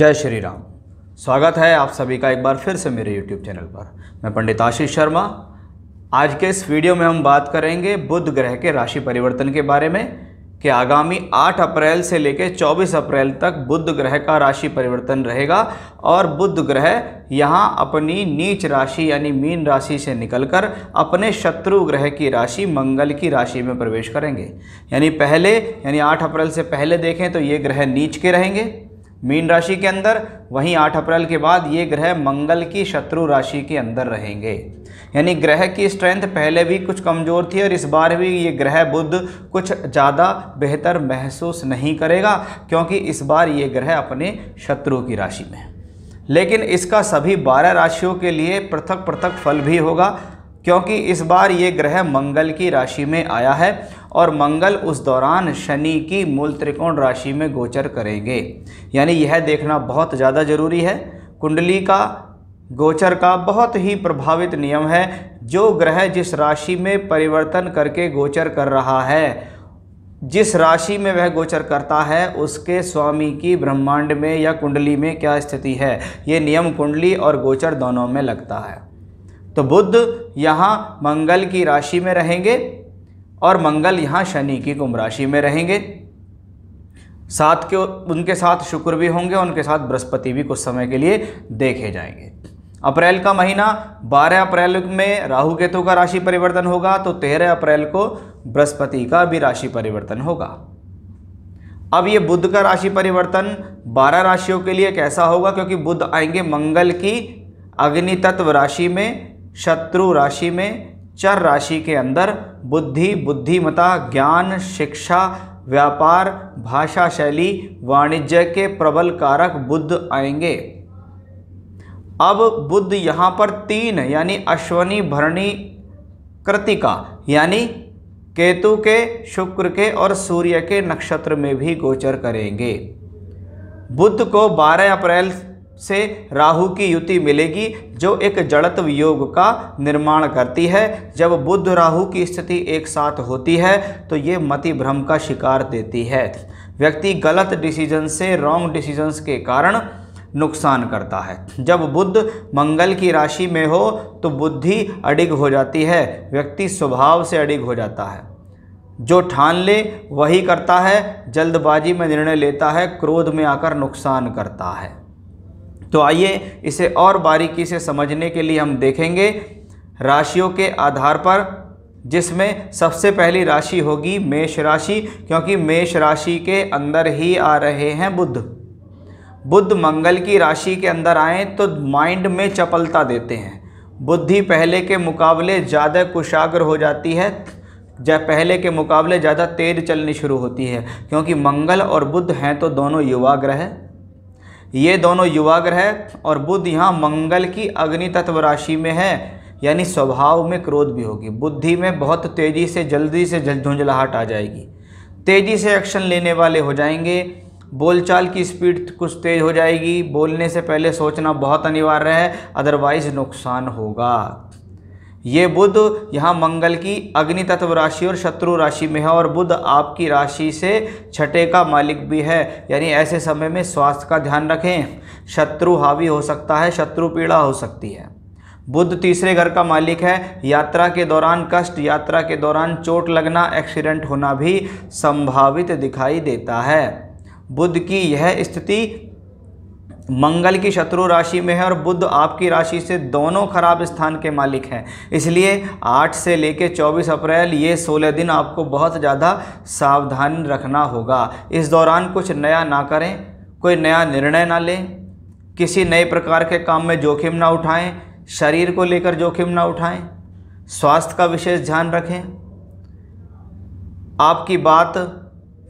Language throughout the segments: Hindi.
जय श्री राम स्वागत है आप सभी का एक बार फिर से मेरे YouTube चैनल पर मैं पंडित आशीष शर्मा आज के इस वीडियो में हम बात करेंगे बुध ग्रह के राशि परिवर्तन के बारे में कि आगामी 8 अप्रैल से लेकर 24 अप्रैल तक बुध ग्रह का राशि परिवर्तन रहेगा और बुध ग्रह यहाँ अपनी नीच राशि यानी मीन राशि से निकलकर अपने शत्रु ग्रह की राशि मंगल की राशि में प्रवेश करेंगे यानी पहले यानी 8 अप्रैल से पहले देखें तो ये ग्रह नीच के रहेंगे मीन राशि के अंदर वहीं 8 अप्रैल के बाद ये ग्रह मंगल की शत्रु राशि के अंदर रहेंगे यानी ग्रह की स्ट्रेंथ पहले भी कुछ कमज़ोर थी और इस बार भी ये ग्रह बुद्ध कुछ ज़्यादा बेहतर महसूस नहीं करेगा क्योंकि इस बार ये ग्रह अपने शत्रु की राशि में लेकिन इसका सभी बारह राशियों के लिए पृथक पृथक फल भी होगा क्योंकि इस बार ये ग्रह मंगल की राशि में आया है और मंगल उस दौरान शनि की मूल त्रिकोण राशि में गोचर करेंगे यानी यह देखना बहुत ज़्यादा ज़रूरी है कुंडली का गोचर का बहुत ही प्रभावित नियम है जो ग्रह जिस राशि में परिवर्तन करके गोचर कर रहा है जिस राशि में वह गोचर करता है उसके स्वामी की ब्रह्मांड में या कुंडली में क्या स्थिति है ये नियम कुंडली और गोचर दोनों में लगता है तो बुद्ध यहाँ मंगल की राशि में रहेंगे और मंगल यहाँ शनि की कुंभ राशि में रहेंगे साथ के उनके साथ शुक्र भी होंगे उनके साथ बृहस्पति भी कुछ समय के लिए देखे जाएंगे अप्रैल का महीना 12 अप्रैल में राहु केतु का राशि परिवर्तन होगा तो 13 अप्रैल को बृहस्पति का भी राशि परिवर्तन होगा अब ये बुध का राशि परिवर्तन 12 राशियों के लिए कैसा होगा क्योंकि बुध आएंगे मंगल की अग्नि तत्व राशि में शत्रु राशि में चर राशि के अंदर बुद्धि बुद्धिमता ज्ञान शिक्षा व्यापार भाषा शैली वाणिज्य के प्रबल कारक बुद्ध आएंगे अब बुद्ध यहाँ पर तीन यानी अश्वनी भरणी कृतिका यानी केतु के शुक्र के और सूर्य के नक्षत्र में भी गोचर करेंगे बुद्ध को 12 अप्रैल से राहु की युति मिलेगी जो एक जड़त्व योग का निर्माण करती है जब बुद्ध राहु की स्थिति एक साथ होती है तो ये मति भ्रम का शिकार देती है व्यक्ति गलत डिसीजन से रॉन्ग डिसीजंस के कारण नुकसान करता है जब बुद्ध मंगल की राशि में हो तो बुद्धि अडिग हो जाती है व्यक्ति स्वभाव से अडिग हो जाता है जो ठान ले वही करता है जल्दबाजी में निर्णय लेता है क्रोध में आकर नुकसान करता है तो आइए इसे और बारीकी से समझने के लिए हम देखेंगे राशियों के आधार पर जिसमें सबसे पहली राशि होगी मेष राशि क्योंकि मेष राशि के अंदर ही आ रहे हैं बुद्ध बुद्ध मंगल की राशि के अंदर आए तो माइंड में चपलता देते हैं बुद्धि पहले के मुकाबले ज़्यादा कुशाग्र हो जाती है जब पहले के मुकाबले ज़्यादा तेज चलनी शुरू होती है क्योंकि मंगल और बुद्ध हैं तो दोनों युवा ग्रह ये दोनों युवा ग्रह और बुद्ध यहाँ मंगल की अग्नि तत्व राशि में है यानी स्वभाव में क्रोध भी होगी बुद्धि में बहुत तेज़ी से जल्दी से झुंझलाहट आ जाएगी तेज़ी से एक्शन लेने वाले हो जाएंगे बोलचाल की स्पीड कुछ तेज़ हो जाएगी बोलने से पहले सोचना बहुत अनिवार्य है अदरवाइज़ नुकसान होगा ये बुध यहाँ मंगल की अग्नि तत्व राशि और शत्रु राशि में है और बुध आपकी राशि से छठे का मालिक भी है यानी ऐसे समय में स्वास्थ्य का ध्यान रखें शत्रु हावी हो सकता है शत्रु पीड़ा हो सकती है बुध तीसरे घर का मालिक है यात्रा के दौरान कष्ट यात्रा के दौरान चोट लगना एक्सीडेंट होना भी संभावित दिखाई देता है बुध की यह स्थिति मंगल की शत्रु राशि में है और बुद्ध आपकी राशि से दोनों खराब स्थान के मालिक हैं इसलिए 8 से लेकर 24 अप्रैल ये 16 दिन आपको बहुत ज़्यादा सावधान रखना होगा इस दौरान कुछ नया ना करें कोई नया निर्णय ना लें किसी नए प्रकार के काम में जोखिम ना उठाएं शरीर को लेकर जोखिम ना उठाएं स्वास्थ्य का विशेष ध्यान रखें आपकी बात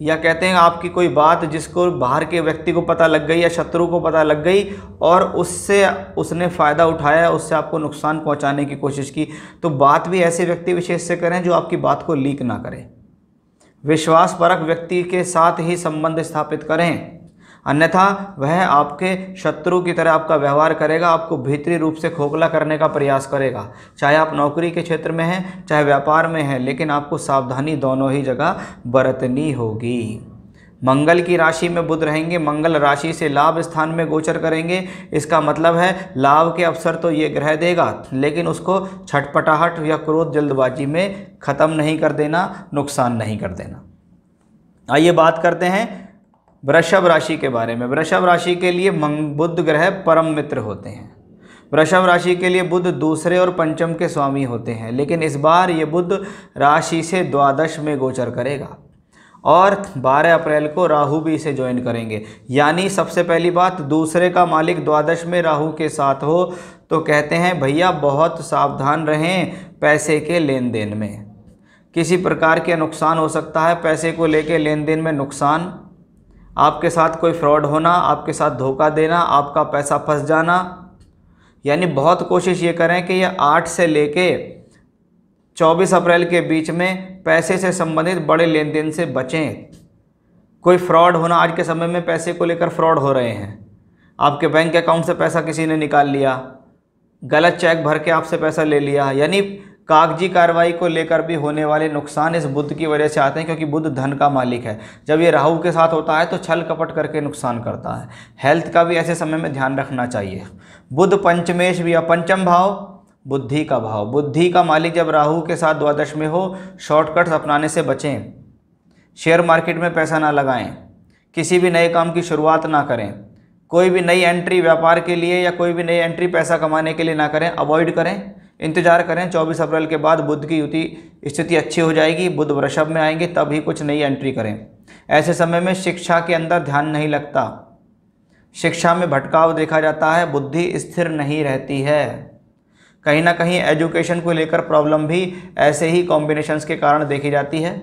या कहते हैं आपकी कोई बात जिसको बाहर के व्यक्ति को पता लग गई या शत्रु को पता लग गई और उससे उसने फ़ायदा उठाया उससे आपको नुकसान पहुंचाने की कोशिश की तो बात भी ऐसे व्यक्ति विशेष से करें जो आपकी बात को लीक ना करें विश्वासपरक व्यक्ति के साथ ही संबंध स्थापित करें अन्यथा वह आपके शत्रु की तरह आपका व्यवहार करेगा आपको भीतरी रूप से खोखला करने का प्रयास करेगा चाहे आप नौकरी के क्षेत्र में हैं चाहे व्यापार में हैं लेकिन आपको सावधानी दोनों ही जगह बरतनी होगी मंगल की राशि में बुध रहेंगे मंगल राशि से लाभ स्थान में गोचर करेंगे इसका मतलब है लाभ के अवसर तो ये ग्रह देगा लेकिन उसको छटपटाहट या क्रोध जल्दबाजी में ख़त्म नहीं कर देना नुकसान नहीं कर देना आइए बात करते हैं वृषभ राशि के बारे में वृषभ राशि के लिए मंग बुद्ध ग्रह परम मित्र होते हैं वृषभ राशि के लिए बुद्ध दूसरे और पंचम के स्वामी होते हैं लेकिन इस बार ये बुद्ध राशि से द्वादश में गोचर करेगा और 12 अप्रैल को राहु भी इसे ज्वाइन करेंगे यानी सबसे पहली बात दूसरे का मालिक द्वादश में राहु के साथ हो तो कहते हैं भैया बहुत सावधान रहें पैसे के लेन देन में किसी प्रकार के नुकसान हो सकता है पैसे को लेके लेन देन में नुकसान आपके साथ कोई फ्रॉड होना आपके साथ धोखा देना आपका पैसा फंस जाना यानी बहुत कोशिश ये करें कि ये आठ से लेके चौबीस अप्रैल के बीच में पैसे से संबंधित बड़े लेन देन से बचें कोई फ्रॉड होना आज के समय में पैसे को लेकर फ्रॉड हो रहे हैं आपके बैंक अकाउंट से पैसा किसी ने निकाल लिया गलत चेक भर के आपसे पैसा ले लिया यानी कागजी कार्रवाई को लेकर भी होने वाले नुकसान इस बुद्ध की वजह से आते हैं क्योंकि बुद्ध धन का मालिक है जब ये राहु के साथ होता है तो छल कपट करके नुकसान करता है हेल्थ का भी ऐसे समय में ध्यान रखना चाहिए बुद्ध पंचमेश भी या पंचम भाव बुद्धि का भाव बुद्धि का मालिक जब राहु के साथ द्वादश में हो शॉर्टकट्स अपनाने से बचें शेयर मार्केट में पैसा ना लगाएं किसी भी नए काम की शुरुआत ना करें कोई भी नई एंट्री व्यापार के लिए या कोई भी नई एंट्री पैसा कमाने के लिए ना करें अवॉइड करें इंतजार करें 24 अप्रैल के बाद बुद्ध की युति स्थिति अच्छी हो जाएगी बुद्ध वृषभ में आएंगे तभी कुछ नई एंट्री करें ऐसे समय में शिक्षा के अंदर ध्यान नहीं लगता शिक्षा में भटकाव देखा जाता है बुद्धि स्थिर नहीं रहती है कहीं ना कहीं एजुकेशन को लेकर प्रॉब्लम भी ऐसे ही कॉम्बिनेशंस के कारण देखी जाती है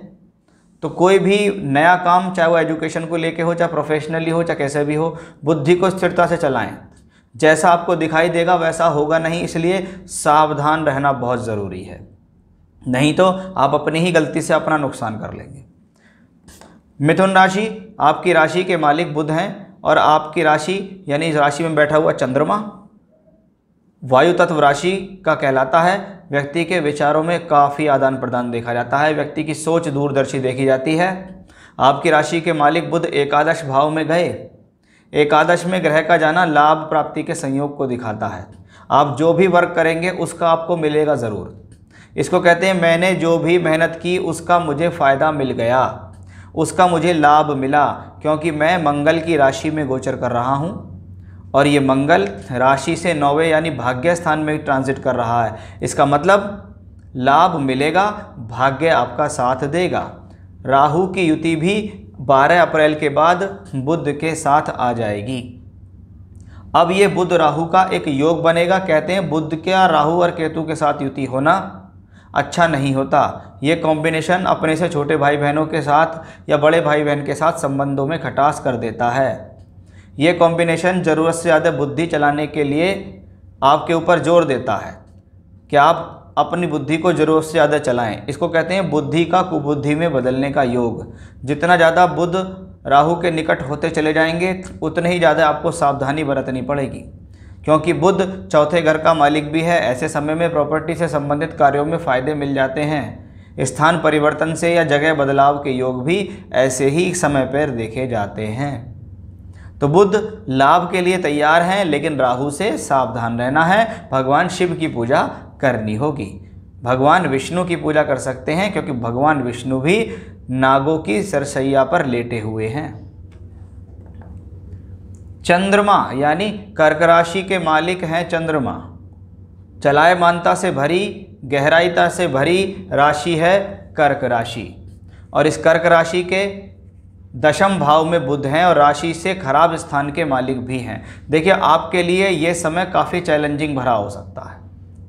तो कोई भी नया काम चाहे वो एजुकेशन को लेके हो चाहे प्रोफेशनली हो चाहे कैसे भी हो बुद्धि को स्थिरता से चलाएं जैसा आपको दिखाई देगा वैसा होगा नहीं इसलिए सावधान रहना बहुत ज़रूरी है नहीं तो आप अपनी ही गलती से अपना नुकसान कर लेंगे मिथुन राशि आपकी राशि के मालिक बुध हैं और आपकी राशि यानी इस राशि में बैठा हुआ चंद्रमा वायु तत्व राशि का कहलाता है व्यक्ति के विचारों में काफ़ी आदान प्रदान देखा जाता है व्यक्ति की सोच दूरदर्शी देखी जाती है आपकी राशि के मालिक बुध एकादश भाव में गए एकादश में ग्रह का जाना लाभ प्राप्ति के संयोग को दिखाता है आप जो भी वर्क करेंगे उसका आपको मिलेगा ज़रूर इसको कहते हैं मैंने जो भी मेहनत की उसका मुझे फ़ायदा मिल गया उसका मुझे लाभ मिला क्योंकि मैं मंगल की राशि में गोचर कर रहा हूँ और ये मंगल राशि से नौवे यानी भाग्य स्थान में ट्रांजिट कर रहा है इसका मतलब लाभ मिलेगा भाग्य आपका साथ देगा राहु की युति भी 12 अप्रैल के बाद बुद्ध के साथ आ जाएगी अब ये बुद्ध राहु का एक योग बनेगा कहते हैं बुद्ध का राहु और केतु के साथ युति होना अच्छा नहीं होता ये कॉम्बिनेशन अपने से छोटे भाई बहनों के साथ या बड़े भाई बहन के साथ संबंधों में खटास कर देता है ये कॉम्बिनेशन ज़रूरत से ज़्यादा बुद्धि चलाने के लिए आपके ऊपर जोर देता है कि आप अपनी बुद्धि को ज़रूरत से ज़्यादा चलाएं इसको कहते हैं बुद्धि का कुबुद्धि में बदलने का योग जितना ज़्यादा बुद्ध राहु के निकट होते चले जाएंगे उतने ही ज़्यादा आपको सावधानी बरतनी पड़ेगी क्योंकि बुद्ध चौथे घर का मालिक भी है ऐसे समय में प्रॉपर्टी से संबंधित कार्यों में फ़ायदे मिल जाते हैं स्थान परिवर्तन से या जगह बदलाव के योग भी ऐसे ही समय पर देखे जाते हैं तो बुद्ध लाभ के लिए तैयार हैं लेकिन राहु से सावधान रहना है भगवान शिव की पूजा करनी होगी भगवान विष्णु की पूजा कर सकते हैं क्योंकि भगवान विष्णु भी नागों की सरसैया पर लेटे हुए हैं चंद्रमा यानी कर्क राशि के मालिक हैं चंद्रमा चलायमानता से भरी गहराईता से भरी राशि है कर्क राशि और इस कर्क राशि के दशम भाव में बुध हैं और राशि से खराब स्थान के मालिक भी हैं देखिए आपके लिए ये समय काफ़ी चैलेंजिंग भरा हो सकता है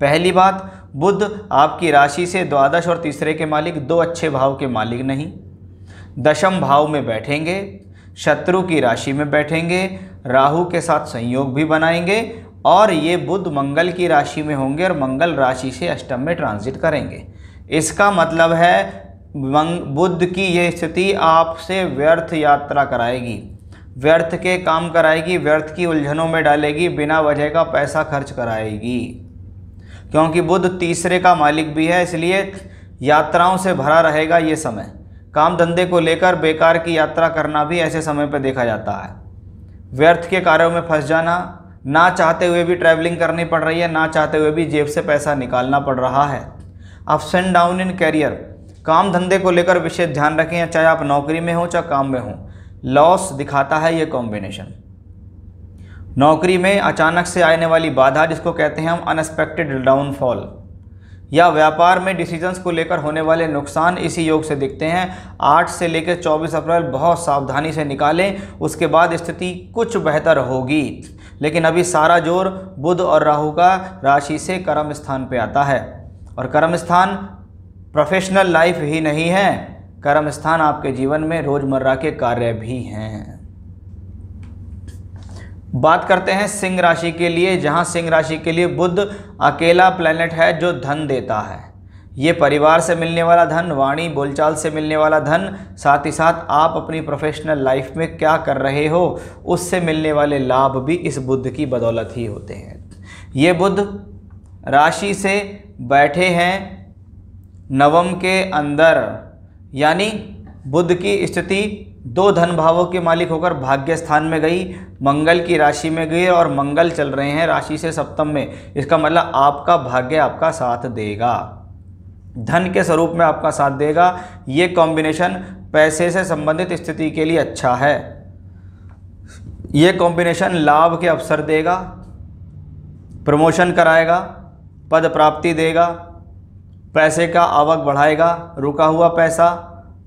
पहली बात बुद्ध आपकी राशि से द्वादश और तीसरे के मालिक दो अच्छे भाव के मालिक नहीं दशम भाव में बैठेंगे शत्रु की राशि में बैठेंगे राहु के साथ संयोग भी बनाएंगे और ये बुद्ध मंगल की राशि में होंगे और मंगल राशि से अष्टम में ट्रांजिट करेंगे इसका मतलब है बुद्ध की ये स्थिति आपसे व्यर्थ यात्रा कराएगी व्यर्थ के काम कराएगी व्यर्थ की उलझनों में डालेगी बिना वजह का पैसा खर्च कराएगी क्योंकि बुध तीसरे का मालिक भी है इसलिए यात्राओं से भरा रहेगा ये समय काम धंधे को लेकर बेकार की यात्रा करना भी ऐसे समय पर देखा जाता है व्यर्थ के कार्यों में फंस जाना ना चाहते हुए भी ट्रैवलिंग करनी पड़ रही है ना चाहते हुए भी जेब से पैसा निकालना पड़ रहा है ups and down in career काम धंधे को लेकर विशेष ध्यान रखें चाहे आप नौकरी में हों चाहे काम में हों लॉस दिखाता है ये कॉम्बिनेशन नौकरी में अचानक से आने वाली बाधा जिसको कहते हैं हम अनएक्सपेक्टेड डाउनफॉल या व्यापार में डिसीजंस को लेकर होने वाले नुकसान इसी योग से दिखते हैं आठ से लेकर चौबीस अप्रैल बहुत सावधानी से निकालें उसके बाद स्थिति कुछ बेहतर होगी लेकिन अभी सारा जोर बुध और राहु का राशि से कर्म स्थान पर आता है और कर्म स्थान प्रोफेशनल लाइफ ही नहीं है कर्म स्थान आपके जीवन में रोज़मर्रा के कार्य भी हैं बात करते हैं सिंह राशि के लिए जहां सिंह राशि के लिए बुद्ध अकेला प्लैनेट है जो धन देता है ये परिवार से मिलने वाला धन वाणी बोलचाल से मिलने वाला धन साथ ही साथ आप अपनी प्रोफेशनल लाइफ में क्या कर रहे हो उससे मिलने वाले लाभ भी इस बुद्ध की बदौलत ही होते हैं ये बुद्ध राशि से बैठे हैं नवम के अंदर यानी बुद्ध की स्थिति दो धन भावों के मालिक होकर भाग्य स्थान में गई मंगल की राशि में गई और मंगल चल रहे हैं राशि से सप्तम में इसका मतलब आपका भाग्य आपका साथ देगा धन के स्वरूप में आपका साथ देगा ये कॉम्बिनेशन पैसे से संबंधित स्थिति के लिए अच्छा है ये कॉम्बिनेशन लाभ के अवसर देगा प्रमोशन कराएगा पद प्राप्ति देगा पैसे का आवक बढ़ाएगा रुका हुआ पैसा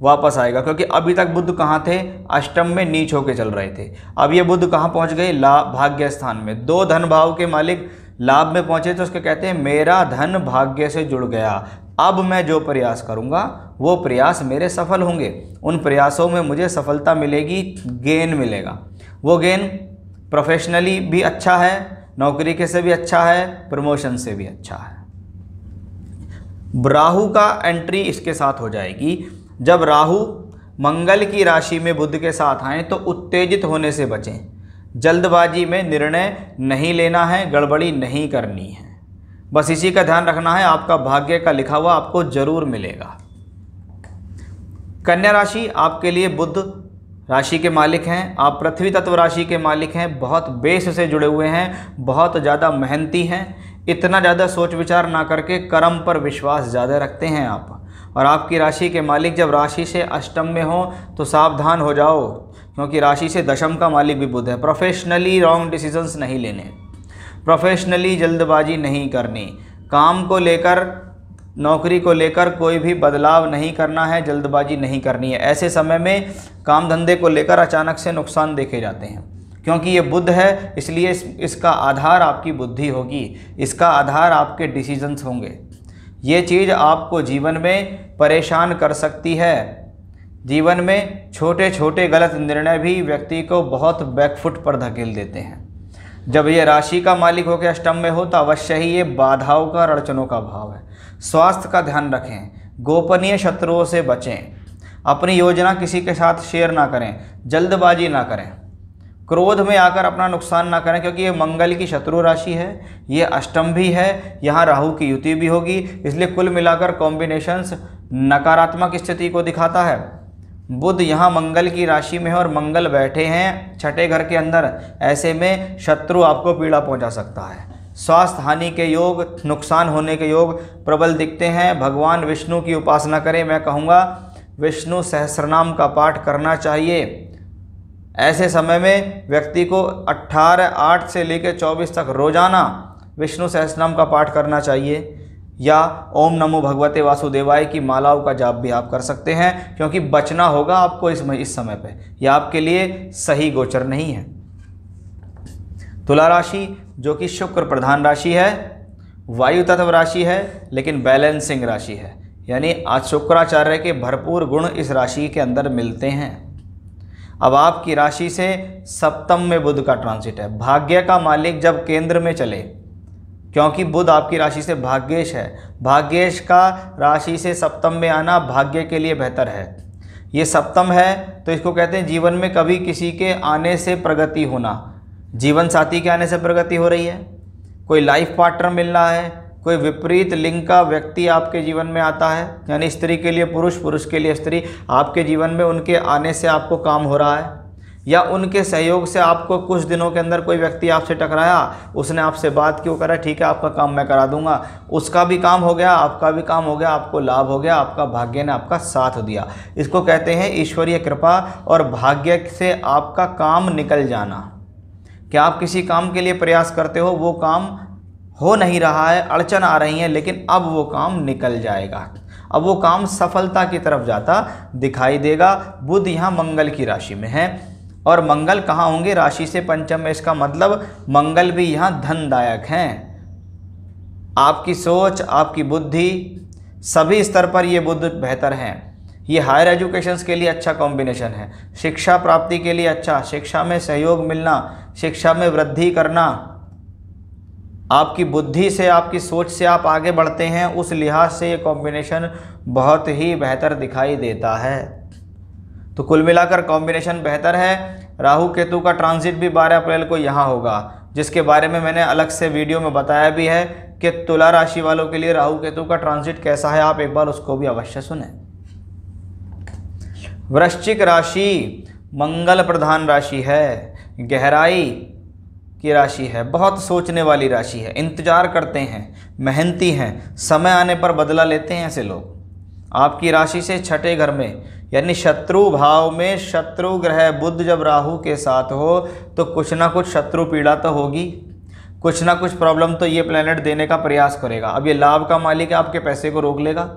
वापस आएगा क्योंकि अभी तक बुद्ध कहाँ थे अष्टम में नीच होके चल रहे थे अब ये बुद्ध कहाँ पहुँच गए ला भाग्य स्थान में दो धन भाव के मालिक लाभ में पहुँचे तो उसके कहते हैं मेरा धन भाग्य से जुड़ गया अब मैं जो प्रयास करूँगा वो प्रयास मेरे सफल होंगे उन प्रयासों में मुझे सफलता मिलेगी गेन मिलेगा वो गेन प्रोफेशनली भी अच्छा है नौकरी के से भी अच्छा है प्रमोशन से भी अच्छा है राहु का एंट्री इसके साथ हो जाएगी जब राहु मंगल की राशि में बुध के साथ आएँ तो उत्तेजित होने से बचें जल्दबाजी में निर्णय नहीं लेना है गड़बड़ी नहीं करनी है बस इसी का ध्यान रखना है आपका भाग्य का लिखा हुआ आपको जरूर मिलेगा कन्या राशि आपके लिए बुद्ध राशि के मालिक हैं आप पृथ्वी तत्व राशि के मालिक हैं बहुत बेस से जुड़े हुए हैं बहुत ज़्यादा मेहनती हैं इतना ज़्यादा सोच विचार ना करके कर्म पर विश्वास ज़्यादा रखते हैं आप और आपकी राशि के मालिक जब राशि से अष्टम में हो तो सावधान हो जाओ क्योंकि राशि से दशम का मालिक भी बुध है प्रोफेशनली रॉन्ग डिसीजंस नहीं लेने प्रोफेशनली जल्दबाजी नहीं करनी काम को लेकर नौकरी को लेकर कोई भी बदलाव नहीं करना है जल्दबाजी नहीं करनी है ऐसे समय में काम धंधे को लेकर अचानक से नुकसान देखे जाते हैं क्योंकि ये बुद्ध है इसलिए इस, इसका आधार आपकी बुद्धि होगी इसका आधार आपके डिसीजंस होंगे ये चीज़ आपको जीवन में परेशान कर सकती है जीवन में छोटे छोटे गलत निर्णय भी व्यक्ति को बहुत बैकफुट पर धकेल देते हैं जब ये राशि का मालिक होकर अष्टम में हो तो अवश्य ही ये बाधाओं का अड़चनों का भाव है स्वास्थ्य का ध्यान रखें गोपनीय शत्रुओं से बचें अपनी योजना किसी के साथ शेयर ना करें जल्दबाजी ना करें क्रोध में आकर अपना नुकसान ना करें क्योंकि ये मंगल की शत्रु राशि है ये अष्टम भी है यहाँ राहु की युति भी होगी इसलिए कुल मिलाकर कॉम्बिनेशंस नकारात्मक स्थिति को दिखाता है बुध यहाँ मंगल की राशि में है और मंगल बैठे हैं छठे घर के अंदर ऐसे में शत्रु आपको पीड़ा पहुँचा सकता है स्वास्थ्य हानि के योग नुकसान होने के योग प्रबल दिखते हैं भगवान विष्णु की उपासना करें मैं कहूँगा विष्णु सहस्रनाम का पाठ करना चाहिए ऐसे समय में व्यक्ति को 18 आठ से लेकर 24 तक रोजाना विष्णु सहस्रनाम का पाठ करना चाहिए या ओम नमो भगवते वासुदेवाय की मालाओं का जाप भी आप कर सकते हैं क्योंकि बचना होगा आपको इस इस समय पे यह आपके लिए सही गोचर नहीं है तुला राशि जो कि शुक्र प्रधान राशि है वायु तत्व राशि है लेकिन बैलेंसिंग राशि है यानी आज शुक्राचार्य के भरपूर गुण इस राशि के अंदर मिलते हैं अब आपकी राशि से सप्तम में बुध का ट्रांसिट है भाग्य का मालिक जब केंद्र में चले क्योंकि बुध आपकी राशि से भाग्येश है भाग्येश का राशि से सप्तम में आना भाग्य के लिए बेहतर है ये सप्तम है तो इसको कहते हैं जीवन में कभी किसी के आने से प्रगति होना जीवन साथी के आने से प्रगति हो रही है कोई लाइफ पार्टनर मिल रहा है कोई विपरीत लिंग का व्यक्ति आपके जीवन में आता है यानी स्त्री के लिए पुरुष पुरुष के लिए स्त्री आपके जीवन में उनके आने से आपको काम हो रहा है या उनके सहयोग से आपको कुछ दिनों के अंदर कोई व्यक्ति आपसे टकराया उसने आपसे बात क्यों करा ठीक है आपका काम मैं करा दूंगा उसका भी काम हो गया आपका भी काम हो गया आपको लाभ हो गया आपका भाग्य ने आपका साथ दिया इसको कहते हैं ईश्वरीय कृपा और भाग्य से आपका काम निकल जाना क्या आप किसी काम के लिए प्रयास करते हो वो काम हो नहीं रहा है अड़चन आ रही है लेकिन अब वो काम निकल जाएगा अब वो काम सफलता की तरफ जाता दिखाई देगा बुध यहाँ मंगल की राशि में है और मंगल कहाँ होंगे राशि से पंचम में इसका मतलब मंगल भी यहाँ धनदायक हैं आपकी सोच आपकी बुद्धि सभी स्तर पर ये बुद्ध बेहतर हैं ये हायर एजुकेशन के लिए अच्छा कॉम्बिनेशन है शिक्षा प्राप्ति के लिए अच्छा शिक्षा में सहयोग मिलना शिक्षा में वृद्धि करना आपकी बुद्धि से आपकी सोच से आप आगे बढ़ते हैं उस लिहाज से ये कॉम्बिनेशन बहुत ही बेहतर दिखाई देता है तो कुल मिलाकर कॉम्बिनेशन बेहतर है राहु केतु का ट्रांजिट भी 12 अप्रैल को यहाँ होगा जिसके बारे में मैंने अलग से वीडियो में बताया भी है कि तुला राशि वालों के लिए राहु केतु का ट्रांजिट कैसा है आप एक बार उसको भी अवश्य सुने वृश्चिक राशि मंगल प्रधान राशि है गहराई की राशि है बहुत सोचने वाली राशि है इंतजार करते हैं मेहनती हैं समय आने पर बदला लेते हैं ऐसे लोग आपकी राशि से छठे घर में यानी शत्रु भाव में शत्रु ग्रह बुद्ध जब राहु के साथ हो तो कुछ ना कुछ शत्रु पीड़ा तो होगी कुछ ना कुछ प्रॉब्लम तो ये प्लैनेट देने का प्रयास करेगा अब ये लाभ का मालिक है आपके पैसे को रोक लेगा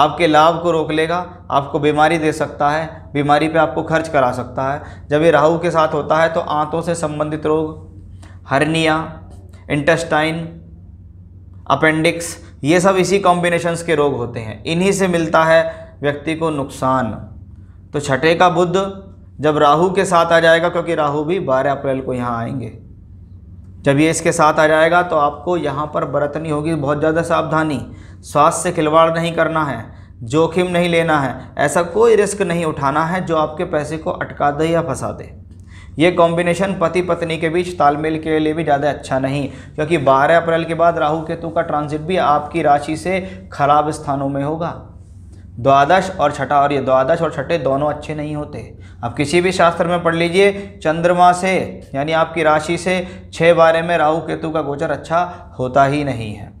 आपके लाभ को रोक लेगा आपको बीमारी दे सकता है बीमारी पे आपको खर्च करा सकता है जब ये राहु के साथ होता है तो आंतों से संबंधित रोग हर्निया इंटेस्टाइन अपेंडिक्स ये सब इसी कॉम्बिनेशंस के रोग होते हैं इन्हीं से मिलता है व्यक्ति को नुकसान तो छठे का बुद्ध जब राहु के साथ आ जाएगा क्योंकि राहु भी 12 अप्रैल को यहाँ आएंगे जब ये इसके साथ आ जाएगा तो आपको यहाँ पर बरतनी होगी बहुत ज़्यादा सावधानी स्वास्थ्य से खिलवाड़ नहीं करना है जोखिम नहीं लेना है ऐसा कोई रिस्क नहीं उठाना है जो आपके पैसे को अटका दे या फंसा दे ये कॉम्बिनेशन पति पत्नी के बीच तालमेल के लिए भी ज़्यादा अच्छा नहीं क्योंकि 12 अप्रैल के बाद राहु केतु का ट्रांजिट भी आपकी राशि से खराब स्थानों में होगा द्वादश और छठा और ये द्वादश और छठे दोनों अच्छे नहीं होते आप किसी भी शास्त्र में पढ़ लीजिए चंद्रमा से यानी आपकी राशि से छः बारे में राहु केतु का गोचर अच्छा होता ही नहीं है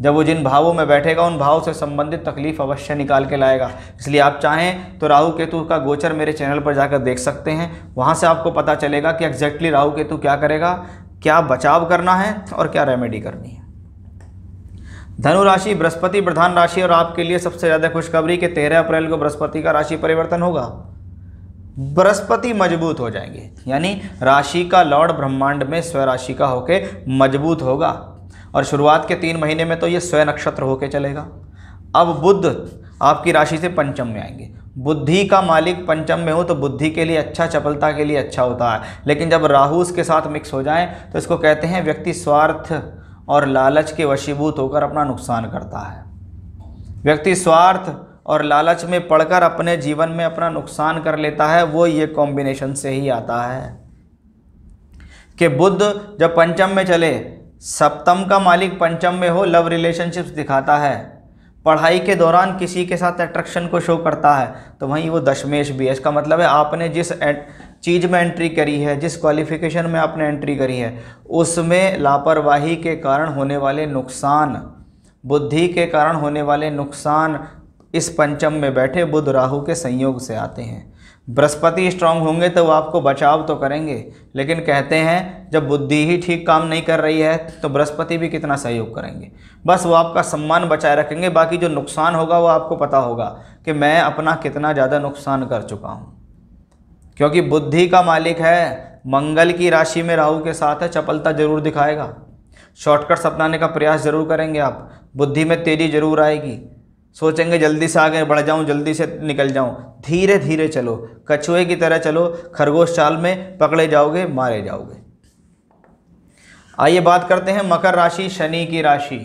जब वो जिन भावों में बैठेगा उन भाव से संबंधित तकलीफ अवश्य निकाल के लाएगा इसलिए आप चाहें तो राहु केतु का गोचर मेरे चैनल पर जाकर देख सकते हैं वहाँ से आपको पता चलेगा कि एग्जैक्टली राहु केतु क्या करेगा क्या बचाव करना है और क्या रेमेडी करनी है धनु राशि बृहस्पति प्रधान राशि और आपके लिए सबसे ज़्यादा खुशखबरी कि तेरह अप्रैल को बृहस्पति का राशि परिवर्तन होगा बृहस्पति मजबूत हो जाएंगे यानी राशि का लॉर्ड ब्रह्मांड में स्वराशि का होके मजबूत होगा और शुरुआत के तीन महीने में तो ये स्वय नक्षत्र होके चलेगा अब बुद्ध आपकी राशि से पंचम में आएंगे बुद्धि का मालिक पंचम में हो तो बुद्धि के लिए अच्छा चपलता के लिए अच्छा होता है लेकिन जब राहु उसके साथ मिक्स हो जाए तो इसको कहते हैं व्यक्ति स्वार्थ और लालच के वशीभूत होकर अपना नुकसान करता है व्यक्ति स्वार्थ और लालच में पढ़कर अपने जीवन में अपना नुकसान कर लेता है वो ये कॉम्बिनेशन से ही आता है कि बुद्ध जब पंचम में चले सप्तम का मालिक पंचम में हो लव रिलेशनशिप्स दिखाता है पढ़ाई के दौरान किसी के साथ अट्रैक्शन को शो करता है तो वहीं वो दशमेश भी है इसका मतलब है आपने जिस चीज़ में एंट्री करी है जिस क्वालिफिकेशन में आपने एंट्री करी है उसमें लापरवाही के कारण होने वाले नुकसान बुद्धि के कारण होने वाले नुकसान इस पंचम में बैठे बुध राहु के संयोग से आते हैं बृहस्पति स्ट्रांग होंगे तो वो आपको बचाव तो करेंगे लेकिन कहते हैं जब बुद्धि ही ठीक काम नहीं कर रही है तो बृहस्पति भी कितना सहयोग करेंगे बस वो आपका सम्मान बचाए रखेंगे बाकी जो नुकसान होगा वो आपको पता होगा कि मैं अपना कितना ज़्यादा नुकसान कर चुका हूँ क्योंकि बुद्धि का मालिक है मंगल की राशि में राहु के साथ है चपलता जरूर दिखाएगा शॉर्टकट्स अपनाने का प्रयास जरूर करेंगे आप बुद्धि में तेज़ी जरूर आएगी सोचेंगे जल्दी से आगे बढ़ जाऊं जल्दी से निकल जाऊं धीरे धीरे चलो कछुए की तरह चलो खरगोश चाल में पकड़े जाओगे मारे जाओगे आइए बात करते हैं मकर राशि शनि की राशि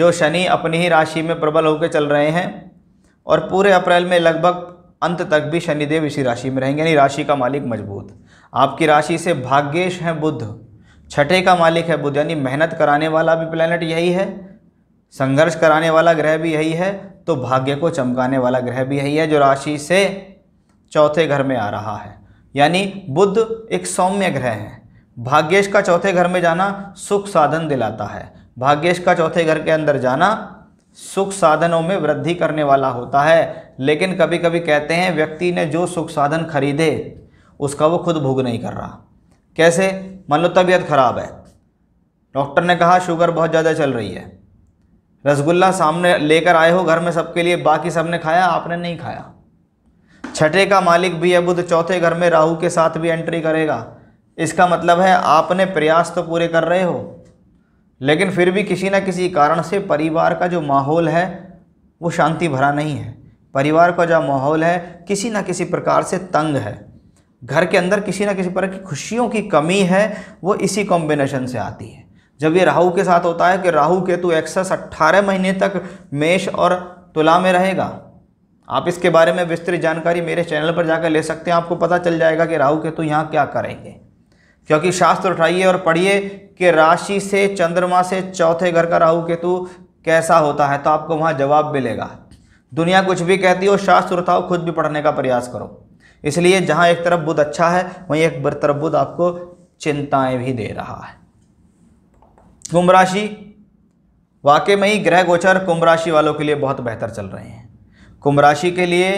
जो शनि अपनी ही राशि में प्रबल होकर चल रहे हैं और पूरे अप्रैल में लगभग अंत तक भी शनिदेव इसी राशि में रहेंगे यानी राशि का मालिक मजबूत आपकी राशि से भाग्येश हैं बुद्ध छठे का मालिक है बुद्ध यानी मेहनत कराने वाला भी प्लानट यही है संघर्ष कराने वाला ग्रह भी यही है तो भाग्य को चमकाने वाला ग्रह भी यही है जो राशि से चौथे घर में आ रहा है यानी बुद्ध एक सौम्य ग्रह है भाग्येश का चौथे घर में जाना सुख साधन दिलाता है भाग्येश का चौथे घर के अंदर जाना सुख साधनों में वृद्धि करने वाला होता है लेकिन कभी कभी कहते हैं व्यक्ति ने जो सुख साधन खरीदे उसका वो खुद भोग नहीं कर रहा कैसे मान लो तबीयत खराब है डॉक्टर ने कहा शुगर बहुत ज़्यादा चल रही है रसगुल्ला सामने लेकर आए हो घर में सबके लिए बाकी सबने खाया आपने नहीं खाया छठे का मालिक भी है बुध चौथे घर में राहु के साथ भी एंट्री करेगा इसका मतलब है आपने प्रयास तो पूरे कर रहे हो लेकिन फिर भी किसी न किसी कारण से परिवार का जो माहौल है वो शांति भरा नहीं है परिवार का जो माहौल है किसी न किसी प्रकार से तंग है घर के अंदर किसी न किसी प्रकार की खुशियों की कमी है वो इसी कॉम्बिनेशन से आती है जब ये राहु के साथ होता है कि राहु केतु एक्सेस अट्ठारह महीने तक मेष और तुला में रहेगा आप इसके बारे में विस्तृत जानकारी मेरे चैनल पर जाकर ले सकते हैं आपको पता चल जाएगा कि राहु केतु यहाँ क्या करेंगे क्योंकि शास्त्र उठाइए और पढ़िए कि राशि से चंद्रमा से चौथे घर का राहु केतु कैसा होता है तो आपको वहाँ जवाब मिलेगा दुनिया कुछ भी कहती हो शास्त्र उठाओ खुद भी पढ़ने का प्रयास करो इसलिए जहाँ एक तरफ बुद्ध अच्छा है वहीं एक तरफ बुद्ध आपको चिंताएँ भी दे रहा है कुंभ राशि वाकई में ही ग्रह गोचर कुंभ राशि वालों के लिए बहुत बेहतर चल रहे हैं कुंभ राशि के लिए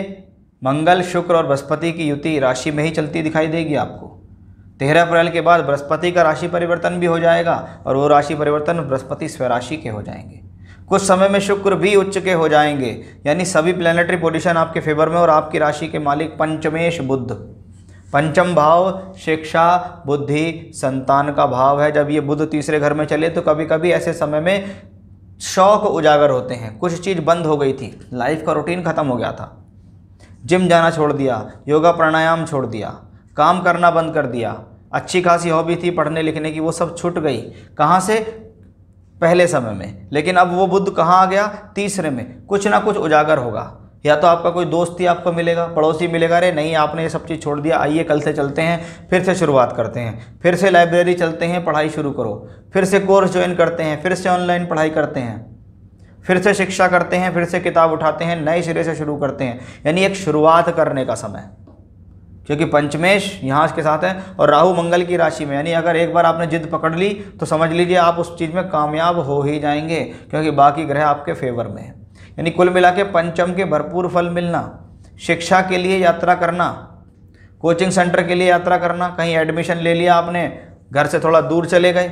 मंगल शुक्र और बृहस्पति की युति राशि में ही चलती दिखाई देगी आपको तेरह अप्रैल के बाद बृहस्पति का राशि परिवर्तन भी हो जाएगा और वो राशि परिवर्तन बृहस्पति स्वराशि के हो जाएंगे कुछ समय में शुक्र भी उच्च के हो जाएंगे यानी सभी प्लानिटरी पोजिशन आपके फेवर में और आपकी राशि के मालिक पंचमेश बुद्ध पंचम भाव शिक्षा बुद्धि संतान का भाव है जब ये बुद्ध तीसरे घर में चले तो कभी कभी ऐसे समय में शौक उजागर होते हैं कुछ चीज़ बंद हो गई थी लाइफ का रूटीन ख़त्म हो गया था जिम जाना छोड़ दिया योगा प्राणायाम छोड़ दिया काम करना बंद कर दिया अच्छी खासी हॉबी थी पढ़ने लिखने की वो सब छूट गई कहाँ से पहले समय में लेकिन अब वो बुद्ध कहाँ आ गया तीसरे में कुछ ना कुछ उजागर होगा या तो आपका कोई दोस्त ही आपको मिलेगा पड़ोसी मिलेगा अरे नहीं आपने ये सब चीज़ छोड़ दिया आइए कल से चलते हैं फिर से शुरुआत करते हैं फिर से लाइब्रेरी चलते हैं पढ़ाई शुरू करो फिर से कोर्स ज्वाइन करते हैं फिर से ऑनलाइन पढ़ाई करते हैं फिर से शिक्षा करते हैं फिर से किताब उठाते हैं नए सिरे से शुरू करते हैं यानी एक शुरुआत करने का समय क्योंकि पंचमेश यहाँ के साथ है और राहु मंगल की राशि में यानी अगर एक बार आपने जिद पकड़ ली तो समझ लीजिए आप उस चीज़ में कामयाब हो ही जाएंगे क्योंकि बाकी ग्रह आपके फेवर में हैं यानी कुल मिला के पंचम के भरपूर फल मिलना शिक्षा के लिए यात्रा करना कोचिंग सेंटर के लिए यात्रा करना कहीं एडमिशन ले लिया आपने घर से थोड़ा दूर चले गए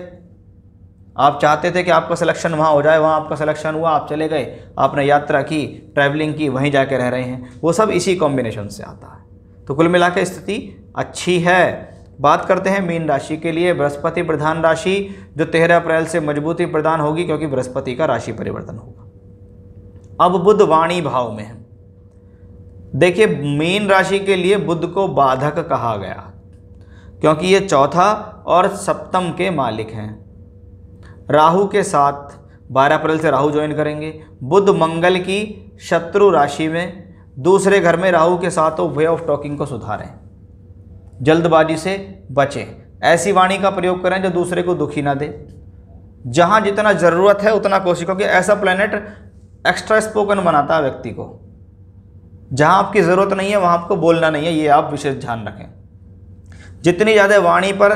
आप चाहते थे कि आपका सिलेक्शन वहाँ हो जाए वहाँ आपका सिलेक्शन हुआ आप चले गए आपने यात्रा की ट्रैवलिंग की वहीं जाके रह रहे हैं वो सब इसी कॉम्बिनेशन से आता है तो कुल मिला के स्थिति अच्छी है बात करते हैं मीन राशि के लिए बृहस्पति प्रधान राशि जो तेरह अप्रैल से मजबूती प्रदान होगी क्योंकि बृहस्पति का राशि परिवर्तन होगा अब बुद्ध वाणी भाव में है देखिए मीन राशि के लिए बुद्ध को बाधक कहा गया क्योंकि ये चौथा और सप्तम के मालिक हैं राहु के साथ 12 अप्रैल से राहु ज्वाइन करेंगे बुद्ध मंगल की शत्रु राशि में दूसरे घर में राहु के साथ वे ऑफ टॉकिंग को सुधारें जल्दबाजी से बचें ऐसी वाणी का प्रयोग करें जो दूसरे को दुखी ना दे जहाँ जितना ज़रूरत है उतना कोशिश क्योंकि ऐसा प्लैनेट एक्स्ट्रा स्पोकन बनाता है व्यक्ति को जहाँ आपकी ज़रूरत नहीं है वहाँ आपको बोलना नहीं है ये आप विशेष ध्यान रखें जितनी ज़्यादा वाणी पर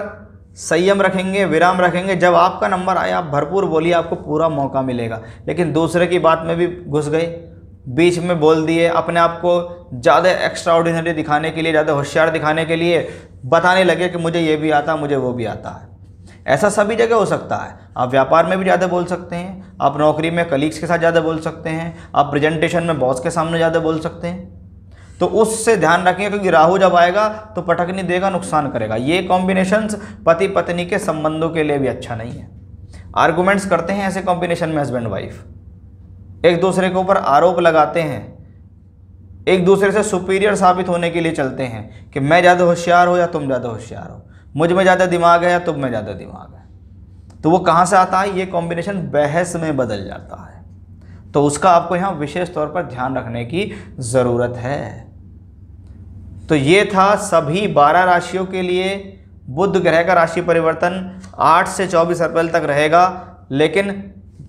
संयम रखेंगे विराम रखेंगे जब आपका नंबर आया आप भरपूर बोलिए आपको पूरा मौका मिलेगा लेकिन दूसरे की बात में भी घुस गए बीच में बोल दिए अपने आप को ज़्यादा एक्स्ट्रा ऑर्डिनरी दिखाने के लिए ज़्यादा होशियार दिखाने के लिए बताने लगे कि मुझे ये भी आता मुझे वो भी आता है ऐसा सभी जगह हो सकता है आप व्यापार में भी ज़्यादा बोल सकते हैं आप नौकरी में कलीग्स के साथ ज़्यादा बोल सकते हैं आप प्रेजेंटेशन में बॉस के सामने ज़्यादा बोल सकते हैं तो उससे ध्यान रखिए क्योंकि राहु जब आएगा तो पटकनी देगा नुकसान करेगा ये कॉम्बिनेशंस पति पत्नी के संबंधों के लिए भी अच्छा नहीं है आर्गूमेंट्स करते हैं ऐसे कॉम्बिनेशन में हस्बैंड वाइफ एक दूसरे के ऊपर आरोप लगाते हैं एक दूसरे से सुपीरियर साबित होने के लिए चलते हैं कि मैं ज़्यादा होशियार हो या तुम ज़्यादा होशियार हो मुझ में ज़्यादा दिमाग है या तुम में ज़्यादा दिमाग है तो वो कहाँ से आता है ये कॉम्बिनेशन बहस में बदल जाता है तो उसका आपको यहाँ विशेष तौर पर ध्यान रखने की ज़रूरत है तो ये था सभी बारह राशियों के लिए बुध ग्रह का राशि परिवर्तन आठ से चौबीस अप्रैल तक रहेगा लेकिन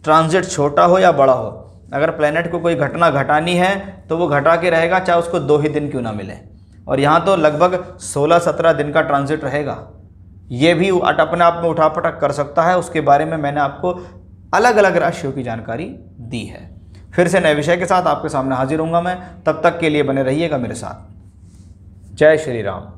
ट्रांजिट छोटा हो या बड़ा हो अगर प्लेनेट को कोई घटना घटानी है तो वो घटा के रहेगा चाहे उसको दो ही दिन क्यों ना मिले और यहाँ तो लगभग 16-17 दिन का ट्रांजिट रहेगा ये भी अपने आप में उठापटक कर सकता है उसके बारे में मैंने आपको अलग अलग राशियों की जानकारी दी है फिर से नए विषय के साथ आपके सामने हाजिर हूँगा मैं तब तक के लिए बने रहिएगा मेरे साथ जय श्री राम